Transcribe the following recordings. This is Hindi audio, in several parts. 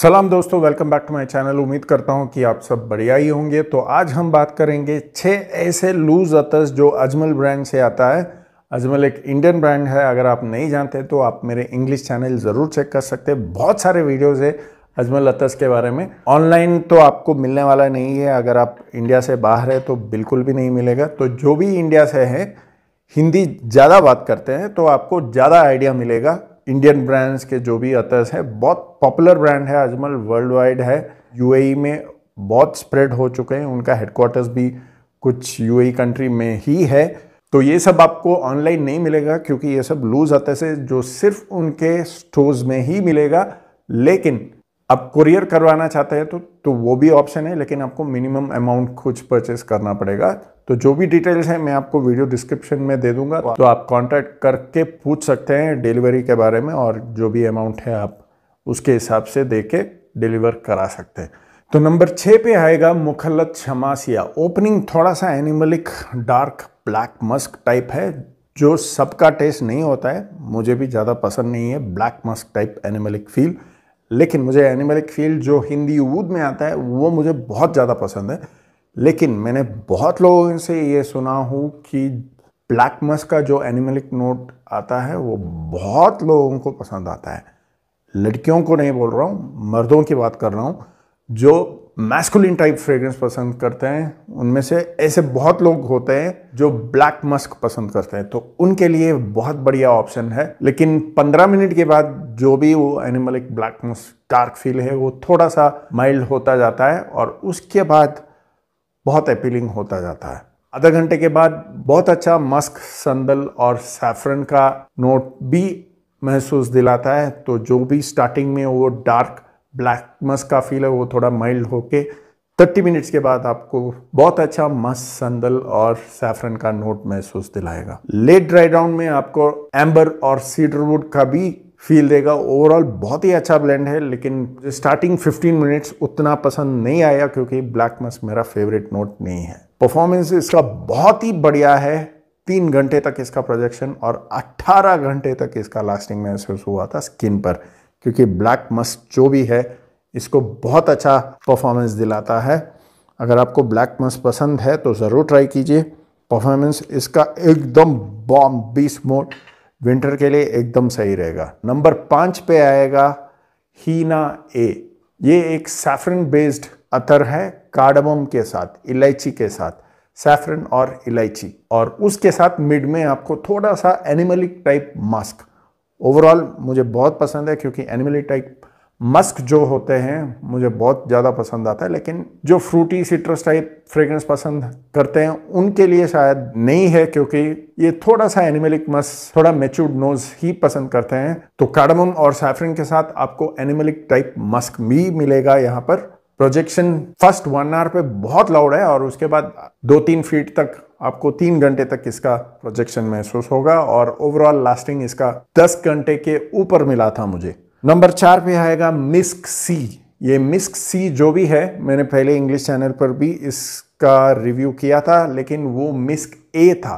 सलाम दोस्तों welcome back to my channel उम्मीद करता हूं कि आप सब बढ़िया ही होंगे तो आज हम बात करेंगे छः ऐसे लूज अतस जो अजमल ब्रांड से आता है अजमल एक इंडियन ब्रांड है अगर आप नहीं जानते तो आप मेरे इंग्लिश चैनल ज़रूर चेक कर सकते हैं बहुत सारे वीडियोज़ है अजमल अतस के बारे में ऑनलाइन तो आपको मिलने वाला नहीं है अगर आप इंडिया से बाहर है तो बिल्कुल भी नहीं मिलेगा तो जो भी इंडिया से है हिंदी ज़्यादा बात करते हैं तो आपको ज़्यादा आइडिया मिलेगा इंडियन ब्रांड्स के जो भी अतर्स हैं बहुत पॉपुलर ब्रांड है अजमल वर्ल्ड वाइड है यूएई e में बहुत स्प्रेड हो चुके हैं उनका हेडक्वार्टर्स भी कुछ यूएई कंट्री e में ही है तो ये सब आपको ऑनलाइन नहीं मिलेगा क्योंकि ये सब लूज अतर्स है जो सिर्फ उनके स्टोर्स में ही मिलेगा लेकिन आप कुरियर करवाना चाहते हैं तो तो वो भी ऑप्शन है लेकिन आपको मिनिमम अमाउंट कुछ परचेस करना पड़ेगा तो जो भी डिटेल्स है मैं आपको वीडियो डिस्क्रिप्शन में दे दूंगा तो आप कांटेक्ट करके पूछ सकते हैं डिलीवरी के बारे में और जो भी अमाउंट है आप उसके हिसाब से दे के डिलीवर करा सकते हैं तो नंबर छः पे आएगा मुखलत शमासिया ओपनिंग थोड़ा सा animalic dark black musk type है जो सबका टेस्ट नहीं होता है मुझे भी ज़्यादा पसंद नहीं है black musk type animalic feel लेकिन मुझे एनिमलिक फील्ड जो हिंदी ऊद में आता है वो मुझे बहुत ज़्यादा पसंद है लेकिन मैंने बहुत लोगों से ये सुना हूँ कि ब्लैक मस का जो एनिमलिक नोट आता है वो बहुत लोगों को पसंद आता है लड़कियों को नहीं बोल रहा हूँ मर्दों की बात कर रहा हूँ जो मैस्कुलिन टाइप फ्रेग्रेंस पसंद करते हैं उनमें से ऐसे बहुत लोग होते हैं जो ब्लैक मस्क पसंद करते हैं तो उनके लिए बहुत बढ़िया ऑप्शन है लेकिन 15 मिनट के बाद जो भी वो एनिमल एक ब्लैक मस्क डार्क फील है वो थोड़ा सा माइल्ड होता जाता है और उसके बाद बहुत अपीलिंग होता जाता है आधा घंटे के बाद बहुत अच्छा मस्क संदल और सैफरन का नोट भी महसूस दिलाता है तो जो भी स्टार्टिंग में वो डार्क ब्लैक मस का फील है वो थोड़ा माइल्ड होके 30 मिनट्स के बाद आपको बहुत अच्छा मस्त संदल और सैफरन का नोट महसूस दिलाएगा लेट ड्राई डाउन में आपको एम्बर और सीडरवुड का भी फील देगा ओवरऑल बहुत ही अच्छा ब्लेंड है लेकिन स्टार्टिंग 15 मिनट्स उतना पसंद नहीं आया क्योंकि ब्लैक मस्क मेरा फेवरेट नोट नहीं है परफॉर्मेंस इसका बहुत ही बढ़िया है तीन घंटे तक इसका प्रोजेक्शन और 18 घंटे तक इसका लास्टिंग महसूस हुआ था स्किन पर क्योंकि ब्लैक मस्क जो भी है इसको बहुत अच्छा परफॉर्मेंस दिलाता है अगर आपको ब्लैक मस्क पसंद है तो ज़रूर ट्राई कीजिए परफॉर्मेंस इसका एकदम बॉम बीस मोड विंटर के लिए एकदम सही रहेगा नंबर पाँच पे आएगा हीना ए ये एक सैफरन बेस्ड अतर है कार्डमम के साथ इलायची के साथ सैफरन और इलायची और उसके साथ मिड में आपको थोड़ा सा एनिमलिक टाइप मास्क ओवरऑल मुझे बहुत पसंद है क्योंकि एनिमली टाइप मस्क जो होते हैं मुझे बहुत ज़्यादा पसंद आता है लेकिन जो फ्रूटी सिट्रस टाइप फ्रेगरेंस पसंद करते हैं उनके लिए शायद नहीं है क्योंकि ये थोड़ा सा एनिमलिक मस्क थोड़ा मेच्यूर्ड नोज ही पसंद करते हैं तो कार्डमम और सैफरिन के साथ आपको एनिमलिक टाइप मस्क भी मिलेगा यहाँ पर प्रोजेक्शन फर्स्ट वन आवर पे बहुत लाउड है और उसके बाद दो तीन फीट तक आपको तीन घंटे तक इसका प्रोजेक्शन महसूस होगा और ओवरऑल लास्टिंग इसका दस घंटे के ऊपर मिला था मुझे नंबर चार पे आएगा मिस्क सी ये मिस्क सी जो भी है मैंने पहले इंग्लिश चैनल पर भी इसका रिव्यू किया था लेकिन वो मिस्क ए था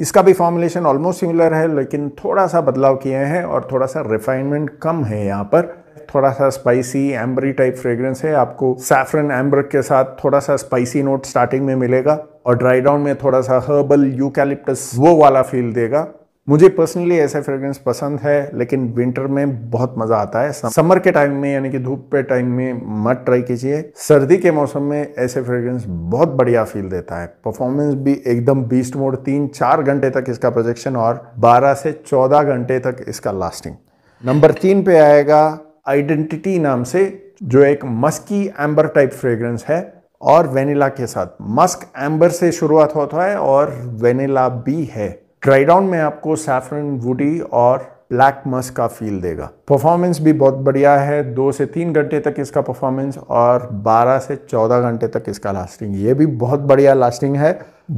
इसका भी फॉर्मुलेशन ऑलमोस्ट सिमिलर है लेकिन थोड़ा सा बदलाव किए हैं और थोड़ा सा रिफाइनमेंट कम है यहाँ पर थोड़ा सा स्पाइसी एम्बरी टाइप फ्रेग्रेंस है आपको सैफरन एम्बर के साथ थोड़ा सा स्पाइसी नोट स्टार्टिंग में मिलेगा और ड्राई डाउन में थोड़ा सा हर्बल यूकैलिप्टस वो वाला फील देगा मुझे पर्सनली ऐसा फ्रेग्रेंस पसंद है लेकिन विंटर में बहुत मज़ा आता है समर के टाइम में यानी कि धूप के टाइम में मत ट्राई कीजिए सर्दी के मौसम में ऐसे फ्रेग्रेंस बहुत बढ़िया फील देता है परफॉर्मेंस भी एकदम बीस्ट मोड तीन चार घंटे तक इसका प्रोजेक्शन और बारह से चौदह घंटे तक इसका लास्टिंग नंबर तीन पे आएगा आइडेंटिटी नाम से जो एक मस्की एम्बर टाइप फ्रेगरेंस है और वेनिला के साथ मस्क एम्बर से शुरुआत होता है और वेनिला भी है ड्राई डाउन में आपको सैफरन वुडी और ब्लैक मस का फील देगा परफॉर्मेंस भी बहुत बढ़िया है दो से तीन घंटे तक इसका परफॉर्मेंस और 12 से 14 घंटे तक इसका लास्टिंग ये भी बहुत बढ़िया लास्टिंग है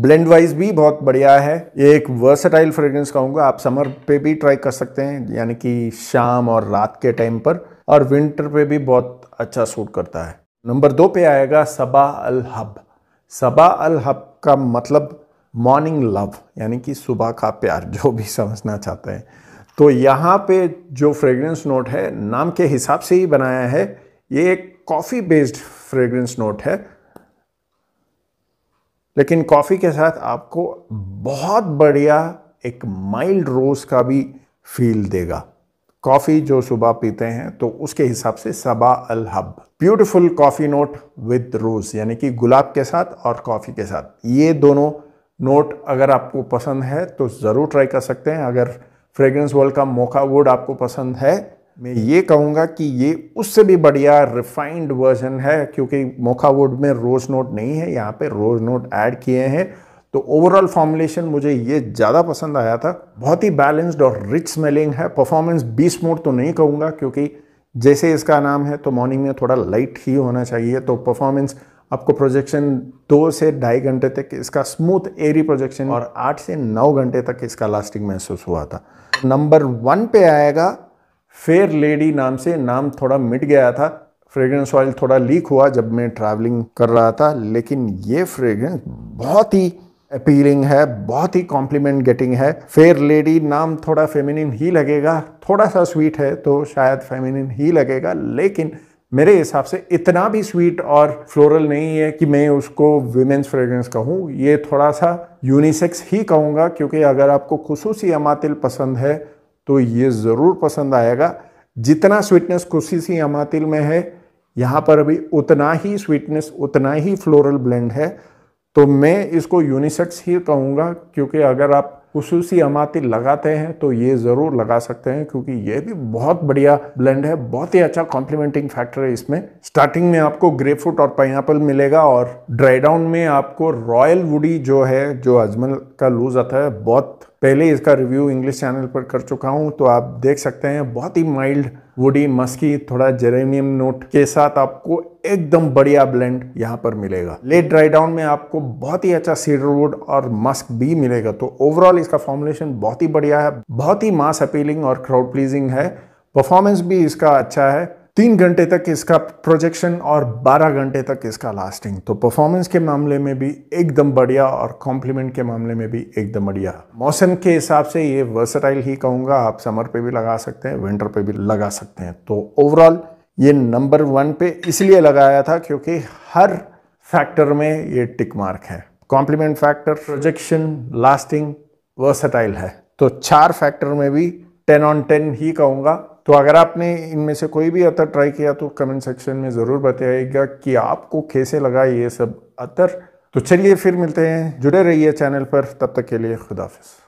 ब्लेंड वाइज भी बहुत बढ़िया है ये एक वर्सटाइल फ्रेग्रेंस कहूँगा आप समर पे भी ट्राई कर सकते हैं यानी कि शाम और रात के टाइम पर और विंटर पे भी बहुत अच्छा सूट करता है नंबर दो पे आएगा सबा अल हब सबा अल हब का मतलब मॉर्निंग लव यानी कि सुबह का प्यार जो भी समझना चाहते हैं तो यहाँ पे जो फ्रेग्रेंस नोट है नाम के हिसाब से ही बनाया है ये एक कॉफ़ी बेस्ड फ्रेग्रेंस नोट है लेकिन कॉफ़ी के साथ आपको बहुत बढ़िया एक माइल्ड रोज़ का भी फील देगा कॉफ़ी जो सुबह पीते हैं तो उसके हिसाब से सबा अल हब beautiful coffee note with rose यानी कि गुलाब के साथ और कॉफ़ी के साथ ये दोनों नोट अगर आपको पसंद है तो ज़रूर ट्राई कर सकते हैं अगर फ्रेग्रेंस वर्ल्ड का मोका वुड आपको पसंद है मैं ये कहूँगा कि ये उससे भी बढ़िया रिफाइंड वर्जन है क्योंकि मोखा वुड में रोज़ नोट नहीं है यहाँ पे रोज़ नोट ऐड किए हैं तो ओवरऑल फॉर्मुलेशन मुझे ये ज़्यादा पसंद आया था बहुत ही बैलेंस्ड और रिच स्मेलिंग है परफॉर्मेंस बीस मोड तो नहीं कहूँगा क्योंकि जैसे इसका नाम है तो मॉर्निंग में थोड़ा लाइट ही होना चाहिए तो परफॉर्मेंस आपको प्रोजेक्शन दो से ढाई घंटे तक इसका स्मूथ एरी प्रोजेक्शन और आठ से नौ घंटे तक इसका लास्टिंग महसूस हुआ था नंबर वन पे आएगा फेयर लेडी नाम से नाम थोड़ा मिट गया था फ्रेग्रेंस ऑयल थोड़ा लीक हुआ जब मैं ट्रैवलिंग कर रहा था लेकिन ये फ्रेग्रेंस बहुत ही अपीलिंग है बहुत ही कॉम्प्लीमेंट गेटिंग है फेयर लेडी नाम थोड़ा फेमिनिन ही लगेगा थोड़ा सा स्वीट है तो शायद फेमिनिन ही लगेगा लेकिन मेरे हिसाब से इतना भी स्वीट और फ्लोरल नहीं है कि मैं उसको विमेंस फ्रेग्रेंस कहूँ ये थोड़ा सा यूनिसेक्स ही कहूँगा क्योंकि अगर आपको खसूसी अमातिल पसंद है तो ये ज़रूर पसंद आएगा जितना स्वीटनेस खसूसी अमातिल में है यहाँ पर भी उतना ही स्वीटनेस उतना ही फ्लोरल ब्लेंड है तो मैं इसको यूनिसेक्स ही कहूँगा क्योंकि अगर आप खसूसी अमाती लगाते हैं तो ये ज़रूर लगा सकते हैं क्योंकि ये भी बहुत बढ़िया ब्लेंड है बहुत ही अच्छा कॉम्प्लीमेंटिंग फैक्टर है इसमें स्टार्टिंग में आपको ग्रे फ्रूट और पाइनएपल मिलेगा और ड्राई डाउन में आपको रॉयल वुडी जो है जो अजमल का लूज आता है बहुत पहले इसका रिव्यू इंग्लिश चैनल पर कर चुका हूँ तो आप देख सकते हैं बहुत ही माइल्ड वुडी मस्की थोड़ा जेरेमियम नोट के साथ आपको एकदम बढ़िया ब्लेंड यहाँ पर मिलेगा लेट ड्राई डाउन में आपको बहुत ही अच्छा वुड और मस्क भी मिलेगा तो ओवरऑल इसका फॉर्मुलेशन बहुत ही बढ़िया है बहुत ही मास अपीलिंग और क्राउड प्लीजिंग है परफॉर्मेंस भी इसका अच्छा है तीन घंटे तक इसका प्रोजेक्शन और 12 घंटे तक इसका लास्टिंग तो परफॉर्मेंस के मामले में भी एकदम बढ़िया और कॉम्प्लीमेंट के मामले में भी एकदम बढ़िया मौसम के हिसाब से ये वर्सटाइल ही कहूँगा आप समर पे भी लगा सकते हैं विंटर पे भी लगा सकते हैं तो ओवरऑल ये नंबर वन पे इसलिए लगाया था क्योंकि हर फैक्टर में ये टिक मार्क है compliment factor projection lasting versatile है तो चार फैक्टर में भी टेन ऑन टेन ही कहूँगा तो अगर आपने इनमें से कोई भी अतर ट्राई किया तो कमेंट सेक्शन में ज़रूर बताइएगा कि आपको कैसे लगा ये सब अतर तो चलिए फिर मिलते हैं जुड़े रहिए है चैनल पर तब तक के लिए खुदाफिज